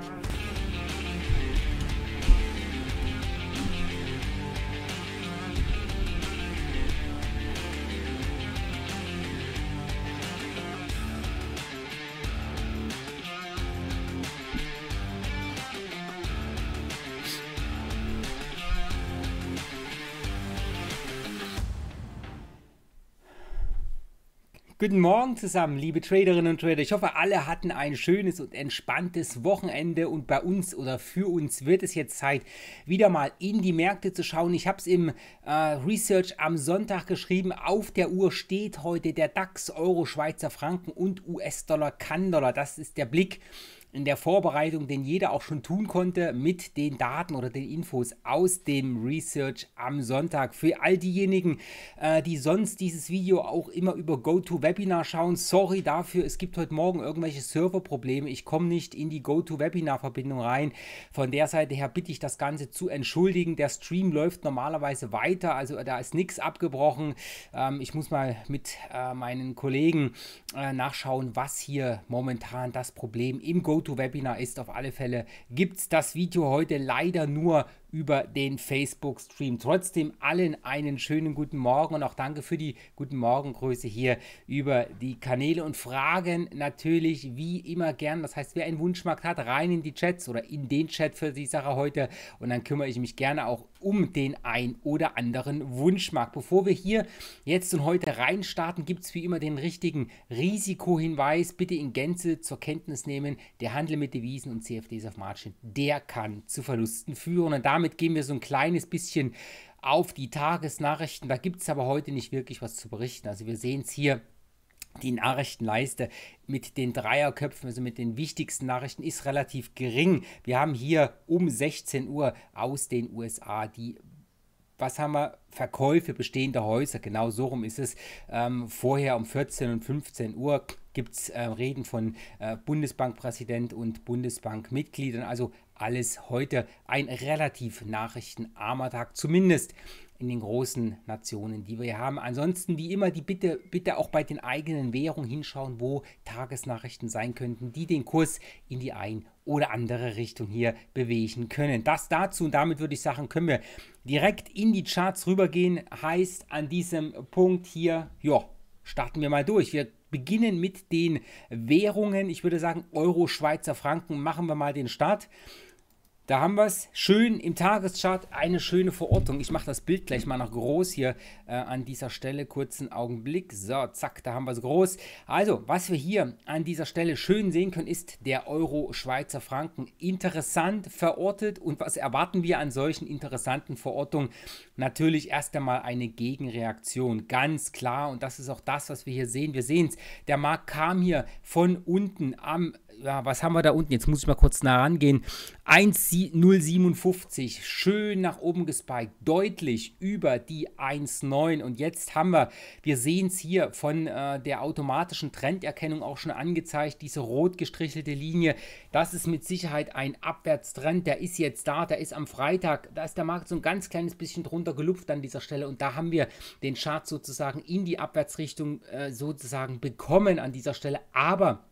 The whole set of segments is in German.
Thank you. Guten Morgen zusammen, liebe Traderinnen und Trader. Ich hoffe, alle hatten ein schönes und entspanntes Wochenende und bei uns oder für uns wird es jetzt Zeit, wieder mal in die Märkte zu schauen. Ich habe es im äh, Research am Sonntag geschrieben. Auf der Uhr steht heute der DAX, Euro, Schweizer Franken und US-Dollar, Kann-Dollar. Das ist der Blick in der Vorbereitung, den jeder auch schon tun konnte, mit den Daten oder den Infos aus dem Research am Sonntag. Für all diejenigen, äh, die sonst dieses Video auch immer über GoToWebinar schauen, sorry dafür, es gibt heute Morgen irgendwelche Serverprobleme. Ich komme nicht in die GoToWebinar-Verbindung rein. Von der Seite her bitte ich das Ganze zu entschuldigen. Der Stream läuft normalerweise weiter, also da ist nichts abgebrochen. Ähm, ich muss mal mit äh, meinen Kollegen äh, nachschauen, was hier momentan das Problem im GoToWebinar GoToWebinar ist auf alle Fälle, gibt es das Video heute leider nur über den Facebook-Stream. Trotzdem allen einen schönen guten Morgen und auch danke für die guten Morgengrüße hier über die Kanäle und Fragen natürlich wie immer gern. Das heißt, wer einen Wunschmarkt hat, rein in die Chats oder in den Chat für die Sache heute und dann kümmere ich mich gerne auch um den ein oder anderen Wunschmarkt. Bevor wir hier jetzt und heute reinstarten, gibt es wie immer den richtigen Risikohinweis. Bitte in Gänze zur Kenntnis nehmen, der Handel mit Devisen und CFDs auf Margin, der kann zu Verlusten führen und damit damit gehen wir so ein kleines bisschen auf die Tagesnachrichten. Da gibt es aber heute nicht wirklich was zu berichten. Also wir sehen es hier die Nachrichtenleiste mit den Dreierköpfen, also mit den wichtigsten Nachrichten, ist relativ gering. Wir haben hier um 16 Uhr aus den USA die was haben wir? Verkäufe bestehender Häuser, genau so rum ist es. Ähm, vorher um 14 und 15 Uhr gibt es äh, Reden von äh, Bundesbankpräsident und Bundesbankmitgliedern. Also alles heute ein relativ nachrichtenarmer Tag, zumindest in den großen Nationen, die wir haben. Ansonsten wie immer die Bitte, bitte auch bei den eigenen Währungen hinschauen, wo Tagesnachrichten sein könnten, die den Kurs in die ein oder andere Richtung hier bewegen können. Das dazu und damit würde ich sagen, können wir direkt in die Charts rübergehen. Heißt an diesem Punkt hier, ja, starten wir mal durch. Wir beginnen mit den Währungen. Ich würde sagen, Euro, Schweizer Franken, machen wir mal den Start. Da haben wir es schön im Tageschart, eine schöne Verortung. Ich mache das Bild gleich mal noch groß hier äh, an dieser Stelle. Kurzen Augenblick. So, zack, da haben wir es groß. Also, was wir hier an dieser Stelle schön sehen können, ist der Euro Schweizer Franken. Interessant verortet. Und was erwarten wir an solchen interessanten Verortungen? Natürlich erst einmal eine Gegenreaktion. Ganz klar. Und das ist auch das, was wir hier sehen. Wir sehen es. Der Markt kam hier von unten am ja, was haben wir da unten? Jetzt muss ich mal kurz nah rangehen. 1,057, schön nach oben gespiked, deutlich über die 1,9. Und jetzt haben wir, wir sehen es hier von äh, der automatischen Trenderkennung auch schon angezeigt, diese rot gestrichelte Linie. Das ist mit Sicherheit ein Abwärtstrend, der ist jetzt da, der ist am Freitag. Da ist der Markt so ein ganz kleines bisschen drunter gelupft an dieser Stelle. Und da haben wir den Chart sozusagen in die Abwärtsrichtung äh, sozusagen bekommen an dieser Stelle. Aber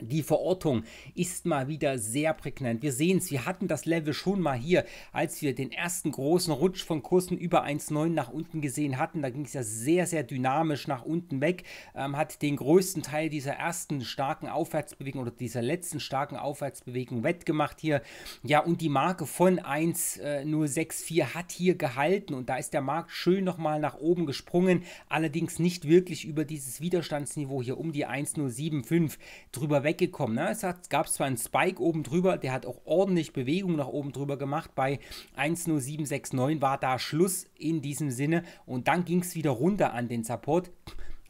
die Verortung ist mal wieder sehr prägnant. Wir sehen es, wir hatten das Level schon mal hier, als wir den ersten großen Rutsch von Kursen über 1,9 nach unten gesehen hatten. Da ging es ja sehr, sehr dynamisch nach unten weg, ähm, hat den größten Teil dieser ersten starken Aufwärtsbewegung oder dieser letzten starken Aufwärtsbewegung wettgemacht hier. Ja, und die Marke von 1,064 äh, hat hier gehalten und da ist der Markt schön nochmal nach oben gesprungen, allerdings nicht wirklich über dieses Widerstandsniveau hier um die 1,075 drüber weg weggekommen. Ne? Es gab zwar einen Spike oben drüber, der hat auch ordentlich Bewegung nach oben drüber gemacht. Bei 10769 war da Schluss in diesem Sinne und dann ging es wieder runter an den Support.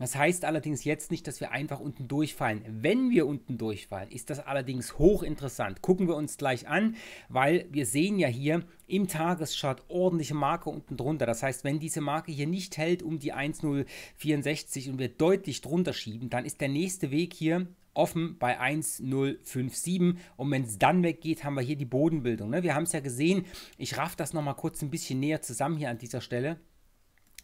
Das heißt allerdings jetzt nicht, dass wir einfach unten durchfallen. Wenn wir unten durchfallen, ist das allerdings hochinteressant. Gucken wir uns gleich an, weil wir sehen ja hier im Tageschart ordentliche Marke unten drunter. Das heißt, wenn diese Marke hier nicht hält um die 1,064 und wir deutlich drunter schieben, dann ist der nächste Weg hier offen bei 1,057. Und wenn es dann weggeht, haben wir hier die Bodenbildung. Ne? Wir haben es ja gesehen. Ich raff das nochmal kurz ein bisschen näher zusammen hier an dieser Stelle.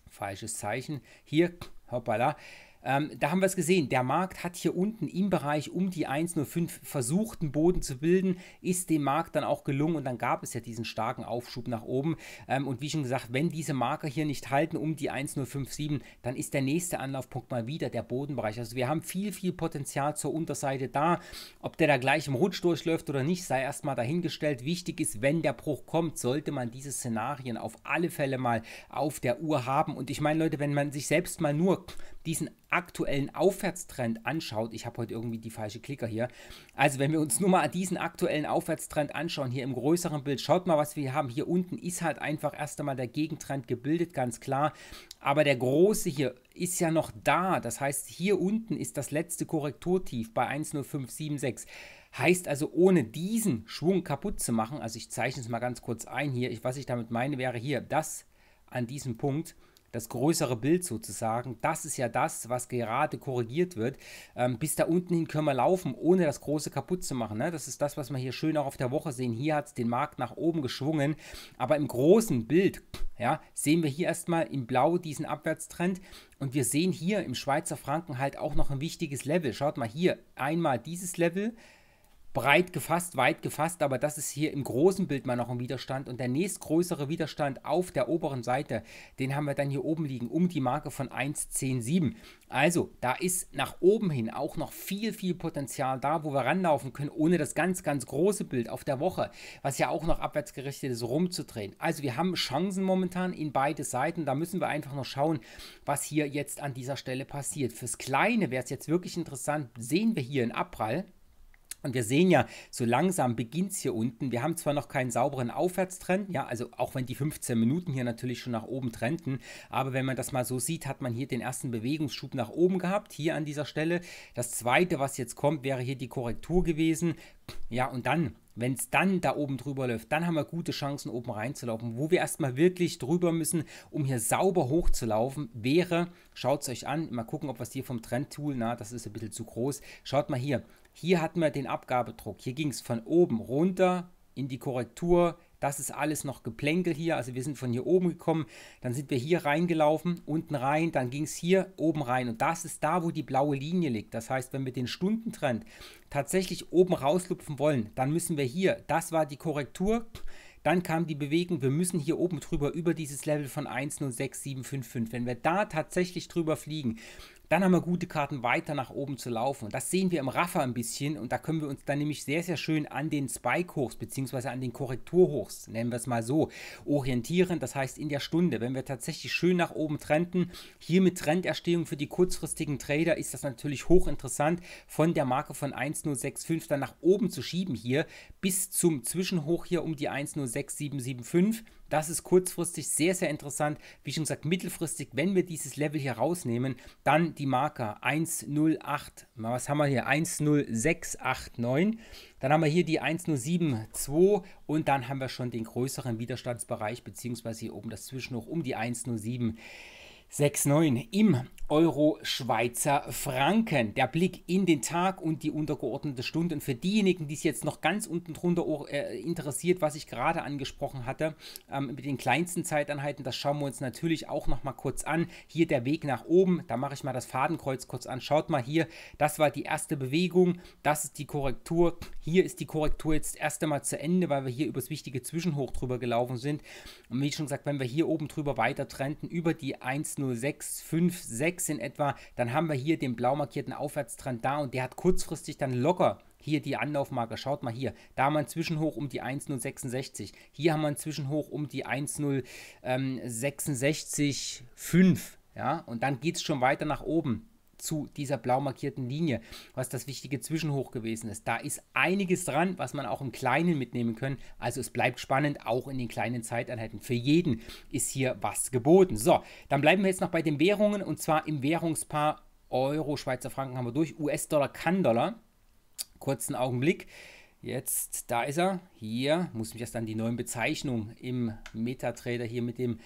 Falsches Zeichen. Hier, hoppala. Ähm, da haben wir es gesehen. Der Markt hat hier unten im Bereich um die 1,05 versucht, einen Boden zu bilden. Ist dem Markt dann auch gelungen und dann gab es ja diesen starken Aufschub nach oben. Ähm, und wie schon gesagt, wenn diese Marker hier nicht halten um die 1,057, dann ist der nächste Anlaufpunkt mal wieder der Bodenbereich. Also wir haben viel, viel Potenzial zur Unterseite da. Ob der da gleich im Rutsch durchläuft oder nicht, sei erstmal dahingestellt. Wichtig ist, wenn der Bruch kommt, sollte man diese Szenarien auf alle Fälle mal auf der Uhr haben. Und ich meine, Leute, wenn man sich selbst mal nur diesen aktuellen Aufwärtstrend anschaut, ich habe heute irgendwie die falsche Klicker hier, also wenn wir uns nur mal diesen aktuellen Aufwärtstrend anschauen, hier im größeren Bild, schaut mal, was wir haben, hier unten ist halt einfach erst einmal der Gegentrend gebildet, ganz klar, aber der große hier ist ja noch da, das heißt, hier unten ist das letzte Korrekturtief bei 10576. Heißt also, ohne diesen Schwung kaputt zu machen, also ich zeichne es mal ganz kurz ein hier, was ich damit meine, wäre hier das an diesem Punkt, das größere Bild sozusagen. Das ist ja das, was gerade korrigiert wird. Ähm, bis da unten hin können wir laufen, ohne das große kaputt zu machen. Ne? Das ist das, was wir hier schön auch auf der Woche sehen. Hier hat es den Markt nach oben geschwungen. Aber im großen Bild ja, sehen wir hier erstmal im Blau diesen Abwärtstrend und wir sehen hier im Schweizer Franken halt auch noch ein wichtiges Level. Schaut mal hier einmal dieses Level breit gefasst, weit gefasst, aber das ist hier im großen Bild mal noch ein Widerstand. Und der nächstgrößere Widerstand auf der oberen Seite, den haben wir dann hier oben liegen, um die Marke von 1,107. Also da ist nach oben hin auch noch viel, viel Potenzial da, wo wir ranlaufen können, ohne das ganz, ganz große Bild auf der Woche, was ja auch noch abwärts gerichtet ist, rumzudrehen. Also wir haben Chancen momentan in beide Seiten. Da müssen wir einfach noch schauen, was hier jetzt an dieser Stelle passiert. Fürs Kleine wäre es jetzt wirklich interessant, sehen wir hier einen Abprall und wir sehen ja, so langsam beginnt es hier unten. Wir haben zwar noch keinen sauberen Aufwärtstrend, ja, also auch wenn die 15 Minuten hier natürlich schon nach oben trennten, aber wenn man das mal so sieht, hat man hier den ersten Bewegungsschub nach oben gehabt, hier an dieser Stelle. Das zweite, was jetzt kommt, wäre hier die Korrektur gewesen. Ja, und dann wenn es dann da oben drüber läuft, dann haben wir gute Chancen, oben reinzulaufen. Wo wir erstmal wirklich drüber müssen, um hier sauber hochzulaufen, wäre, schaut es euch an, mal gucken, ob was hier vom Trendtool, na, das ist ein bisschen zu groß, schaut mal hier, hier hatten wir den Abgabedruck. Hier ging es von oben runter in die Korrektur. Das ist alles noch Geplänkel hier. Also wir sind von hier oben gekommen. Dann sind wir hier reingelaufen, unten rein. Dann ging es hier oben rein. Und das ist da, wo die blaue Linie liegt. Das heißt, wenn wir den Stundentrend tatsächlich oben rauslupfen wollen, dann müssen wir hier, das war die Korrektur. Dann kam die Bewegung, wir müssen hier oben drüber über dieses Level von 1,06755. Wenn wir da tatsächlich drüber fliegen, dann haben wir gute Karten weiter nach oben zu laufen. Und das sehen wir im Raffer ein bisschen und da können wir uns dann nämlich sehr, sehr schön an den Spike-Hochs bzw. an den Korrekturhochs, nennen wir es mal so, orientieren. Das heißt in der Stunde, wenn wir tatsächlich schön nach oben trenden, hier mit Trenderstehung für die kurzfristigen Trader ist das natürlich hochinteressant, von der Marke von 1.065 dann nach oben zu schieben hier bis zum Zwischenhoch hier um die 1.06775 das ist kurzfristig sehr, sehr interessant. Wie schon gesagt, mittelfristig, wenn wir dieses Level hier rausnehmen, dann die Marker 108. Was haben wir hier? 10689. Dann haben wir hier die 1072 und dann haben wir schon den größeren Widerstandsbereich, beziehungsweise hier oben das Zwischenhoch um die 107. 6,9 im Euro Schweizer Franken. Der Blick in den Tag und die untergeordnete Stunde. Und für diejenigen, die es jetzt noch ganz unten drunter oh, äh, interessiert, was ich gerade angesprochen hatte, ähm, mit den kleinsten Zeiteinheiten, das schauen wir uns natürlich auch noch mal kurz an. Hier der Weg nach oben, da mache ich mal das Fadenkreuz kurz an. Schaut mal hier, das war die erste Bewegung, das ist die Korrektur. Hier ist die Korrektur jetzt erst einmal zu Ende, weil wir hier übers wichtige Zwischenhoch drüber gelaufen sind. Und wie ich schon gesagt, wenn wir hier oben drüber weiter trennten, über die 1,0 1,0656 in etwa, dann haben wir hier den blau markierten Aufwärtstrend da und der hat kurzfristig dann locker hier die Anlaufmarke, schaut mal hier, da haben wir einen Zwischenhoch um die 1,066, hier haben wir einen Zwischenhoch um die 1,066,5, ähm, ja, und dann geht es schon weiter nach oben zu dieser blau markierten Linie, was das wichtige Zwischenhoch gewesen ist. Da ist einiges dran, was man auch im Kleinen mitnehmen kann. Also es bleibt spannend, auch in den kleinen Zeiteinheiten. Für jeden ist hier was geboten. So, dann bleiben wir jetzt noch bei den Währungen und zwar im Währungspaar Euro, Schweizer Franken haben wir durch, US-Dollar, Kann-Dollar. Kurzen Augenblick. Jetzt, da ist er. Hier muss mich erst an die neuen Bezeichnungen im Metatrader hier mit dem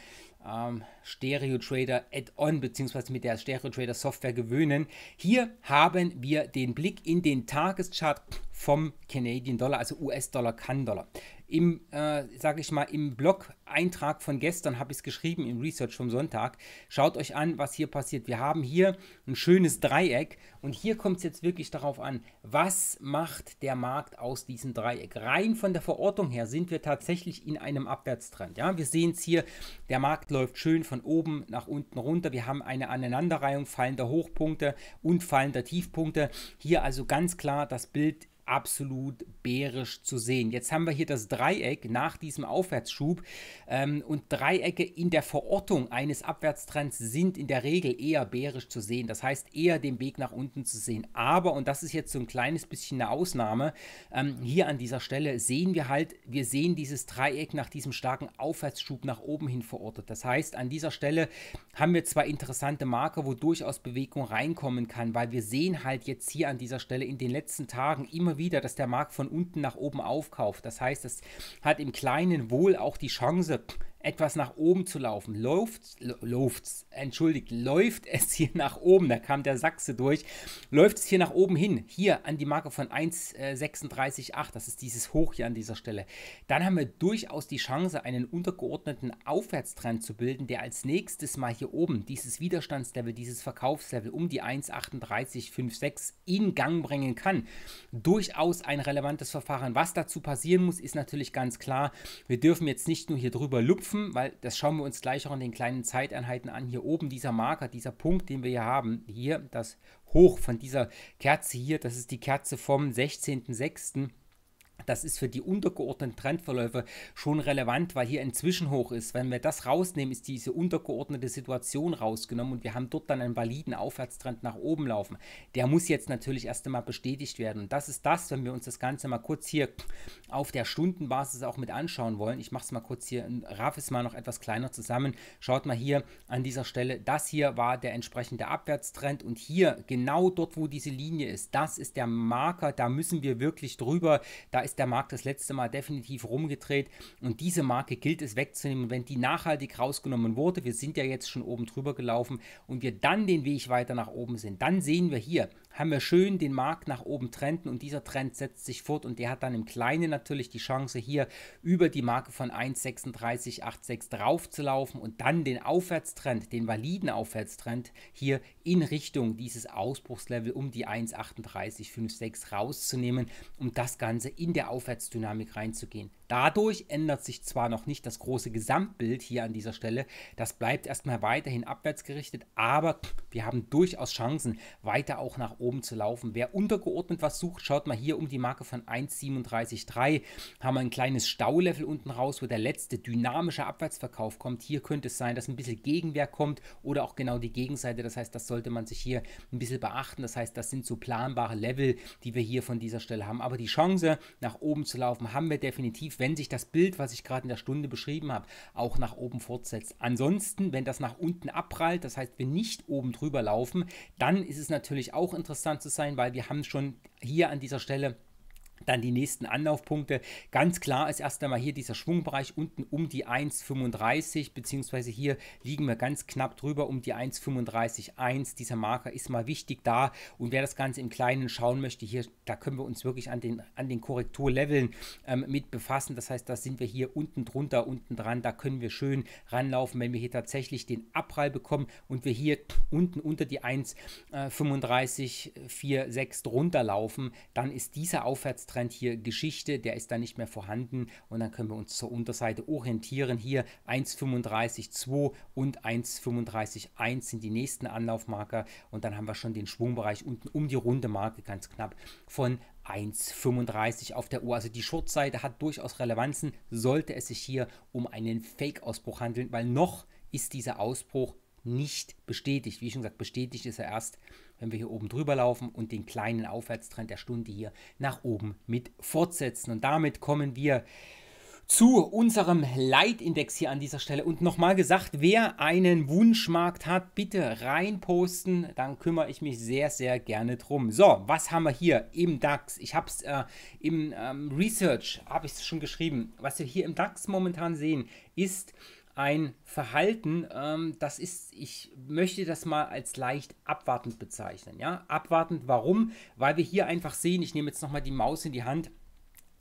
ähm, Stereo Trader Add-on bzw. mit der Stereo Trader Software gewöhnen. Hier haben wir den Blick in den Tageschart vom Canadian Dollar, also US-Dollar, Kann-Dollar im, äh, sage ich mal, im Blog-Eintrag von gestern habe ich es geschrieben, im Research vom Sonntag. Schaut euch an, was hier passiert. Wir haben hier ein schönes Dreieck und hier kommt es jetzt wirklich darauf an, was macht der Markt aus diesem Dreieck? Rein von der Verortung her sind wir tatsächlich in einem Abwärtstrend. Ja? Wir sehen es hier, der Markt läuft schön von oben nach unten runter. Wir haben eine Aneinanderreihung fallender Hochpunkte und fallender Tiefpunkte. Hier also ganz klar das Bild absolut bärisch zu sehen. Jetzt haben wir hier das Dreieck nach diesem Aufwärtsschub ähm, und Dreiecke in der Verortung eines Abwärtstrends sind in der Regel eher bärisch zu sehen. Das heißt, eher den Weg nach unten zu sehen. Aber, und das ist jetzt so ein kleines bisschen eine Ausnahme, ähm, hier an dieser Stelle sehen wir halt, wir sehen dieses Dreieck nach diesem starken Aufwärtsschub nach oben hin verortet. Das heißt, an dieser Stelle haben wir zwei interessante Marker, wo durchaus Bewegung reinkommen kann, weil wir sehen halt jetzt hier an dieser Stelle in den letzten Tagen immer wieder, dass der Markt von unten nach oben aufkauft. Das heißt, es hat im Kleinen wohl auch die Chance, etwas nach oben zu laufen. Läuft, läuft, entschuldigt, läuft es hier nach oben, da kam der Sachse durch, läuft es hier nach oben hin, hier an die Marke von 1,36,8, äh, das ist dieses Hoch hier an dieser Stelle, dann haben wir durchaus die Chance, einen untergeordneten Aufwärtstrend zu bilden, der als nächstes mal hier oben dieses Widerstandslevel, dieses Verkaufslevel um die 1,38,56 in Gang bringen kann. Durchaus ein relevantes Verfahren. Was dazu passieren muss, ist natürlich ganz klar, wir dürfen jetzt nicht nur hier drüber lupfen, hüpfen, weil das schauen wir uns gleich auch in den kleinen Zeiteinheiten an. Hier oben dieser Marker, dieser Punkt, den wir hier haben, hier das Hoch von dieser Kerze hier, das ist die Kerze vom 16.06 das ist für die untergeordneten Trendverläufe schon relevant, weil hier ein Zwischenhoch ist. Wenn wir das rausnehmen, ist diese untergeordnete Situation rausgenommen und wir haben dort dann einen validen Aufwärtstrend nach oben laufen. Der muss jetzt natürlich erst einmal bestätigt werden. Und das ist das, wenn wir uns das Ganze mal kurz hier auf der Stundenbasis auch mit anschauen wollen. Ich mache es mal kurz hier, raff es mal noch etwas kleiner zusammen. Schaut mal hier an dieser Stelle, das hier war der entsprechende Abwärtstrend und hier, genau dort, wo diese Linie ist, das ist der Marker, da müssen wir wirklich drüber. Da ist ist der Markt das letzte Mal definitiv rumgedreht und diese Marke gilt es wegzunehmen. wenn die nachhaltig rausgenommen wurde, wir sind ja jetzt schon oben drüber gelaufen und wir dann den Weg weiter nach oben sind, dann sehen wir hier haben wir schön den Markt nach oben trenden und dieser Trend setzt sich fort und der hat dann im Kleinen natürlich die Chance hier über die Marke von 1,3686 drauf zu laufen und dann den Aufwärtstrend, den validen Aufwärtstrend hier in Richtung dieses Ausbruchslevel um die 1,3856 rauszunehmen, um das Ganze in der Aufwärtsdynamik reinzugehen. Dadurch ändert sich zwar noch nicht das große Gesamtbild hier an dieser Stelle, das bleibt erstmal weiterhin abwärts gerichtet, aber wir haben durchaus Chancen, weiter auch nach oben zu laufen. Wer untergeordnet was sucht, schaut mal hier um die Marke von 1,37,3, haben wir ein kleines Staulevel unten raus, wo der letzte dynamische Abwärtsverkauf kommt. Hier könnte es sein, dass ein bisschen Gegenwehr kommt oder auch genau die Gegenseite, das heißt, das sollte man sich hier ein bisschen beachten, das heißt, das sind so planbare Level, die wir hier von dieser Stelle haben, aber die Chance nach oben zu laufen, haben wir definitiv wenn sich das Bild, was ich gerade in der Stunde beschrieben habe, auch nach oben fortsetzt. Ansonsten, wenn das nach unten abprallt, das heißt, wir nicht oben drüber laufen, dann ist es natürlich auch interessant zu sein, weil wir haben schon hier an dieser Stelle dann die nächsten Anlaufpunkte. Ganz klar ist erst einmal hier dieser Schwungbereich unten um die 1,35, beziehungsweise hier liegen wir ganz knapp drüber um die 1,35,1. Dieser Marker ist mal wichtig da und wer das Ganze im Kleinen schauen möchte, hier, da können wir uns wirklich an den, an den Korrekturleveln ähm, mit befassen. Das heißt, da sind wir hier unten drunter, unten dran, da können wir schön ranlaufen, wenn wir hier tatsächlich den Abprall bekommen und wir hier unten unter die 1,35,46 äh, drunter laufen, dann ist dieser Aufwärts Trend hier Geschichte, der ist dann nicht mehr vorhanden und dann können wir uns zur Unterseite orientieren. Hier 1,35,2 und 1,35,1 sind die nächsten Anlaufmarker und dann haben wir schon den Schwungbereich unten um die runde Marke ganz knapp von 1,35 auf der Uhr. Also die Shortseite hat durchaus Relevanzen, sollte es sich hier um einen Fake-Ausbruch handeln, weil noch ist dieser Ausbruch nicht bestätigt. Wie schon gesagt, bestätigt ist er erst, wenn wir hier oben drüber laufen und den kleinen Aufwärtstrend der Stunde hier nach oben mit fortsetzen. Und damit kommen wir zu unserem Leitindex hier an dieser Stelle. Und nochmal gesagt, wer einen Wunschmarkt hat, bitte reinposten, dann kümmere ich mich sehr, sehr gerne drum. So, was haben wir hier im DAX? Ich habe es äh, im ähm, Research, habe ich es schon geschrieben. Was wir hier im DAX momentan sehen, ist ein Verhalten, ähm, das ist, ich möchte das mal als leicht abwartend bezeichnen. Ja? Abwartend, warum? Weil wir hier einfach sehen, ich nehme jetzt nochmal die Maus in die Hand,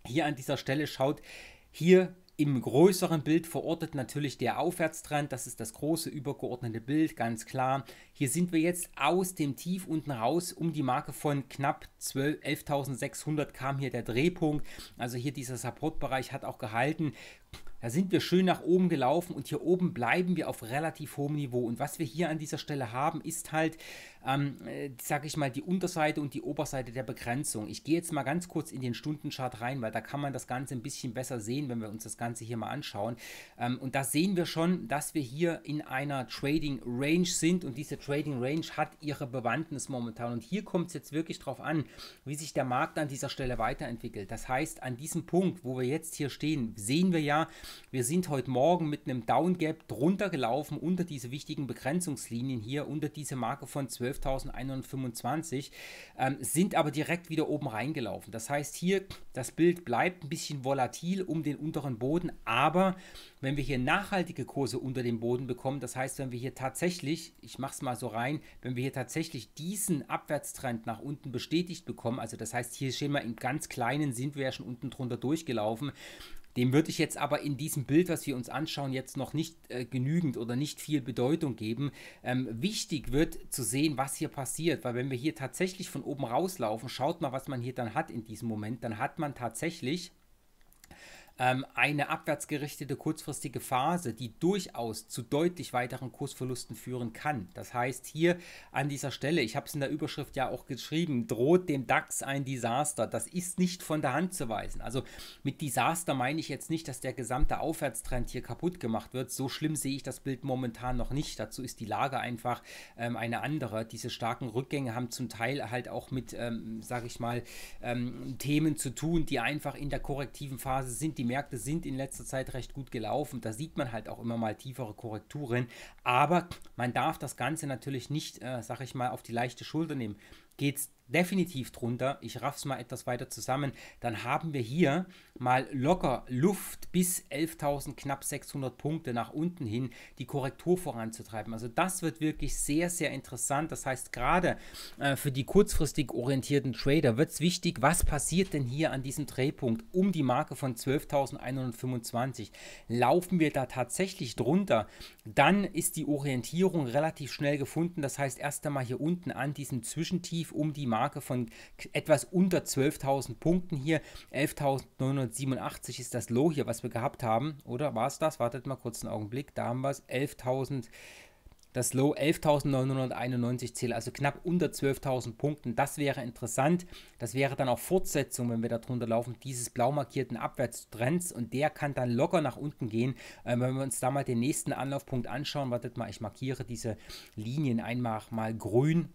hier an dieser Stelle schaut, hier im größeren Bild verortet natürlich der Aufwärtstrend, das ist das große übergeordnete Bild, ganz klar. Hier sind wir jetzt aus dem Tief unten raus, um die Marke von knapp 11.600 kam hier der Drehpunkt, also hier dieser Supportbereich hat auch gehalten. Da sind wir schön nach oben gelaufen und hier oben bleiben wir auf relativ hohem Niveau. Und was wir hier an dieser Stelle haben, ist halt ähm, äh, sag ich mal, die Unterseite und die Oberseite der Begrenzung. Ich gehe jetzt mal ganz kurz in den Stundenchart rein, weil da kann man das Ganze ein bisschen besser sehen, wenn wir uns das Ganze hier mal anschauen. Ähm, und da sehen wir schon, dass wir hier in einer Trading Range sind und diese Trading Range hat ihre Bewandtnis momentan. Und hier kommt es jetzt wirklich darauf an, wie sich der Markt an dieser Stelle weiterentwickelt. Das heißt, an diesem Punkt, wo wir jetzt hier stehen, sehen wir ja, wir sind heute Morgen mit einem Down Gap drunter gelaufen unter diese wichtigen Begrenzungslinien hier, unter diese Marke von 12. 12.125, ähm, sind aber direkt wieder oben reingelaufen. Das heißt, hier das Bild bleibt ein bisschen volatil um den unteren Boden, aber wenn wir hier nachhaltige Kurse unter dem Boden bekommen, das heißt, wenn wir hier tatsächlich, ich mache es mal so rein, wenn wir hier tatsächlich diesen Abwärtstrend nach unten bestätigt bekommen, also das heißt, hier stehen wir im ganz kleinen, sind wir ja schon unten drunter durchgelaufen, dem würde ich jetzt aber in diesem Bild, was wir uns anschauen, jetzt noch nicht äh, genügend oder nicht viel Bedeutung geben. Ähm, wichtig wird zu sehen, was hier passiert, weil wenn wir hier tatsächlich von oben rauslaufen, schaut mal, was man hier dann hat in diesem Moment, dann hat man tatsächlich ähm, eine abwärtsgerichtete kurzfristige Phase, die durchaus zu deutlich weiteren Kursverlusten führen kann. Das heißt, hier an dieser Stelle, ich habe es in der Überschrift ja auch geschrieben, droht dem DAX ein Desaster. Das ist nicht von der Hand zu weisen. Also mit Desaster meine ich jetzt nicht, dass der gesamte Aufwärtstrend hier kaputt gemacht wird. So schlimm sehe ich das Bild momentan noch nicht. Dazu ist die Lage einfach ähm, eine andere. Diese starken Rückgänge haben zum Teil halt auch mit, ähm, sage ich mal, ähm, Themen zu tun, die einfach in der korrektiven Phase sind, die Märkte sind in letzter Zeit recht gut gelaufen. Da sieht man halt auch immer mal tiefere Korrekturen. Aber man darf das Ganze natürlich nicht, äh, sag ich mal, auf die leichte Schulter nehmen. Geht es definitiv drunter. Ich raff's mal etwas weiter zusammen. Dann haben wir hier mal locker Luft bis 11.000 knapp 600 Punkte nach unten hin, die Korrektur voranzutreiben. Also das wird wirklich sehr, sehr interessant. Das heißt, gerade äh, für die kurzfristig orientierten Trader wird es wichtig, was passiert denn hier an diesem Drehpunkt um die Marke von 12.125. Laufen wir da tatsächlich drunter, dann ist die Orientierung relativ schnell gefunden. Das heißt, erst einmal hier unten an diesem Zwischentief um die Marke Marke von etwas unter 12.000 Punkten hier. 11.987 ist das Low hier, was wir gehabt haben. Oder war es das? Wartet mal kurz einen Augenblick. Da haben wir es. 11.000 das Low 11.991 zähle, also knapp unter 12.000 Punkten. Das wäre interessant. Das wäre dann auch Fortsetzung, wenn wir darunter laufen, dieses blau markierten Abwärtstrends und der kann dann locker nach unten gehen. Ähm, wenn wir uns da mal den nächsten Anlaufpunkt anschauen, wartet mal, ich markiere diese Linien einmal mal grün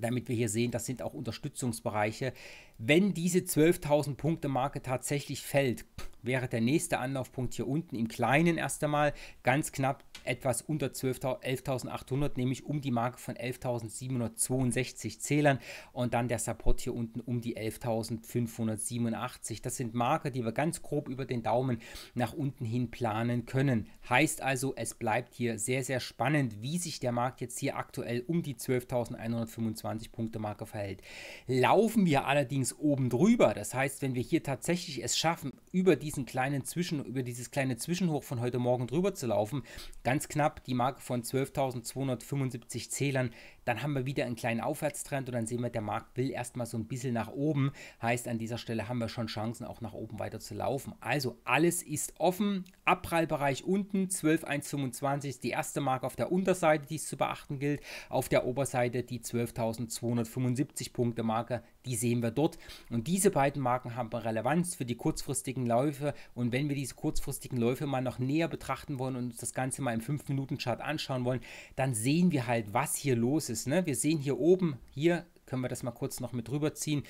damit wir hier sehen, das sind auch Unterstützungsbereiche, wenn diese 12.000 Punkte Marke tatsächlich fällt, wäre der nächste Anlaufpunkt hier unten im Kleinen erst einmal ganz knapp etwas unter 11.800, nämlich um die Marke von 11.762 Zählern und dann der Support hier unten um die 11.587. Das sind Marke, die wir ganz grob über den Daumen nach unten hin planen können. Heißt also, es bleibt hier sehr, sehr spannend, wie sich der Markt jetzt hier aktuell um die 12.125 Punkte Marke verhält. Laufen wir allerdings übrigens oben drüber. Das heißt, wenn wir hier tatsächlich es schaffen, über diesen kleinen Zwischen, über dieses kleine Zwischenhoch von heute Morgen drüber zu laufen, ganz knapp die Marke von 12.275 Zählern dann haben wir wieder einen kleinen Aufwärtstrend und dann sehen wir, der Markt will erstmal so ein bisschen nach oben. Heißt, an dieser Stelle haben wir schon Chancen, auch nach oben weiter zu laufen. Also alles ist offen. Abprallbereich unten, 12.125 ist die erste Marke auf der Unterseite, die es zu beachten gilt. Auf der Oberseite die 12.275 Punkte Marke, die sehen wir dort. Und diese beiden Marken haben Relevanz für die kurzfristigen Läufe. Und wenn wir diese kurzfristigen Läufe mal noch näher betrachten wollen und uns das Ganze mal im 5-Minuten-Chart anschauen wollen, dann sehen wir halt, was hier los ist ist. Ne? Wir sehen hier oben, hier können wir das mal kurz noch mit rüberziehen.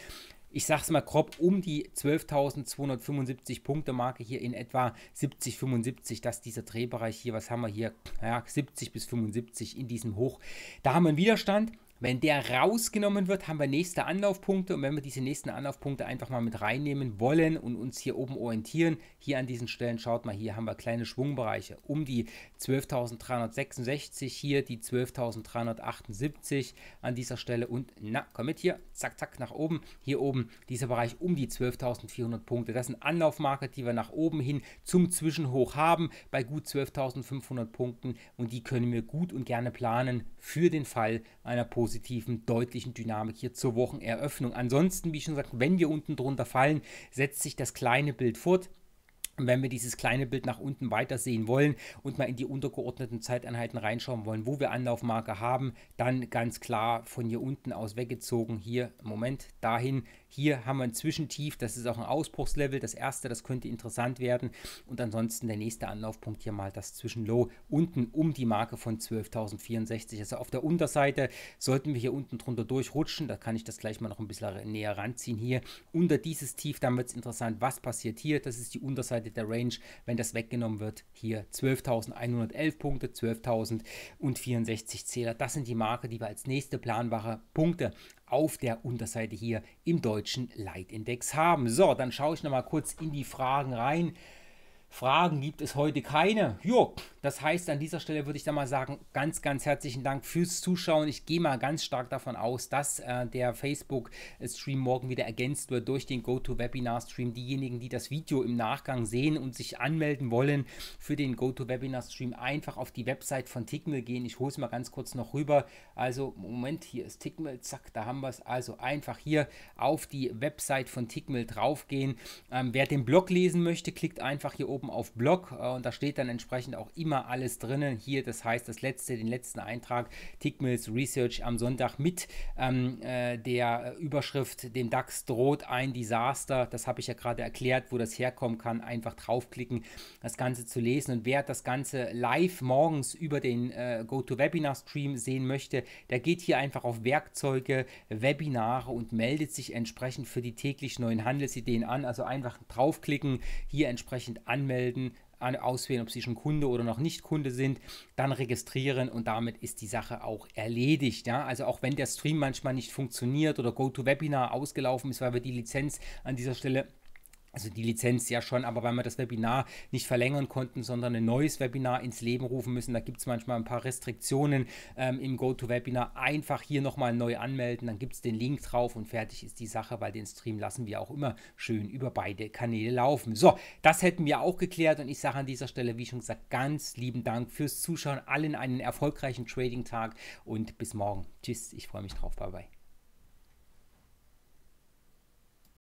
Ich sage es mal grob, um die 12.275 Punkte Marke hier in etwa 70, 75, dass dieser Drehbereich hier, was haben wir hier, naja, 70 bis 75 in diesem Hoch. Da haben wir einen Widerstand, wenn der rausgenommen wird, haben wir nächste Anlaufpunkte und wenn wir diese nächsten Anlaufpunkte einfach mal mit reinnehmen wollen und uns hier oben orientieren, hier an diesen Stellen, schaut mal, hier haben wir kleine Schwungbereiche um die 12.366, hier die 12.378 an dieser Stelle und na, komm mit hier, zack, zack, nach oben, hier oben dieser Bereich um die 12.400 Punkte. Das sind Anlaufmarker, die wir nach oben hin zum Zwischenhoch haben bei gut 12.500 Punkten und die können wir gut und gerne planen für den Fall einer Position positiven, deutlichen Dynamik hier zur Wocheneröffnung. Ansonsten, wie ich schon gesagt, wenn wir unten drunter fallen, setzt sich das kleine Bild fort. Und wenn wir dieses kleine Bild nach unten weiter sehen wollen und mal in die untergeordneten Zeiteinheiten reinschauen wollen, wo wir Anlaufmarke haben, dann ganz klar von hier unten aus weggezogen, hier, Moment, dahin hier haben wir ein Zwischentief, das ist auch ein Ausbruchslevel. Das erste, das könnte interessant werden. Und ansonsten der nächste Anlaufpunkt hier mal das Zwischenlow unten um die Marke von 12.064. Also auf der Unterseite sollten wir hier unten drunter durchrutschen. Da kann ich das gleich mal noch ein bisschen näher ranziehen hier. Unter dieses Tief, dann wird es interessant, was passiert hier. Das ist die Unterseite der Range. Wenn das weggenommen wird, hier 12.111 Punkte, 12.064 Zähler. Das sind die Marke, die wir als nächste planbare Punkte auf der Unterseite hier im deutschen Leitindex haben. So, dann schaue ich nochmal kurz in die Fragen rein. Fragen gibt es heute keine. Jo, das heißt, an dieser Stelle würde ich dann mal sagen, ganz, ganz herzlichen Dank fürs Zuschauen. Ich gehe mal ganz stark davon aus, dass äh, der Facebook-Stream morgen wieder ergänzt wird durch den GoToWebinar-Stream. Diejenigen, die das Video im Nachgang sehen und sich anmelden wollen für den GoToWebinar-Stream, einfach auf die Website von Tickmill gehen. Ich hole es mal ganz kurz noch rüber. Also, Moment, hier ist Tickmill, zack, da haben wir es. Also einfach hier auf die Website von Tickmill draufgehen. Ähm, wer den Blog lesen möchte, klickt einfach hier oben auf Blog äh, und da steht dann entsprechend auch immer alles drinnen. Hier, das heißt, das letzte, den letzten Eintrag Tickmills Research am Sonntag mit ähm, äh, der äh, Überschrift Dem DAX droht ein Desaster. Das habe ich ja gerade erklärt, wo das herkommen kann. Einfach draufklicken, das Ganze zu lesen. Und wer das Ganze live morgens über den äh, GoToWebinar-Stream sehen möchte, der geht hier einfach auf Werkzeuge, Webinare und meldet sich entsprechend für die täglich neuen Handelsideen an. Also einfach draufklicken, hier entsprechend anmelden anmelden, auswählen, ob sie schon Kunde oder noch nicht Kunde sind, dann registrieren und damit ist die Sache auch erledigt. Ja? Also auch wenn der Stream manchmal nicht funktioniert oder GoToWebinar ausgelaufen ist, weil wir die Lizenz an dieser Stelle also die Lizenz ja schon, aber weil wir das Webinar nicht verlängern konnten, sondern ein neues Webinar ins Leben rufen müssen, da gibt es manchmal ein paar Restriktionen ähm, im GoToWebinar. Einfach hier nochmal neu anmelden, dann gibt es den Link drauf und fertig ist die Sache, weil den Stream lassen wir auch immer schön über beide Kanäle laufen. So, das hätten wir auch geklärt und ich sage an dieser Stelle, wie schon gesagt, ganz lieben Dank fürs Zuschauen, allen einen erfolgreichen Trading-Tag und bis morgen. Tschüss, ich freue mich drauf. Bye bye.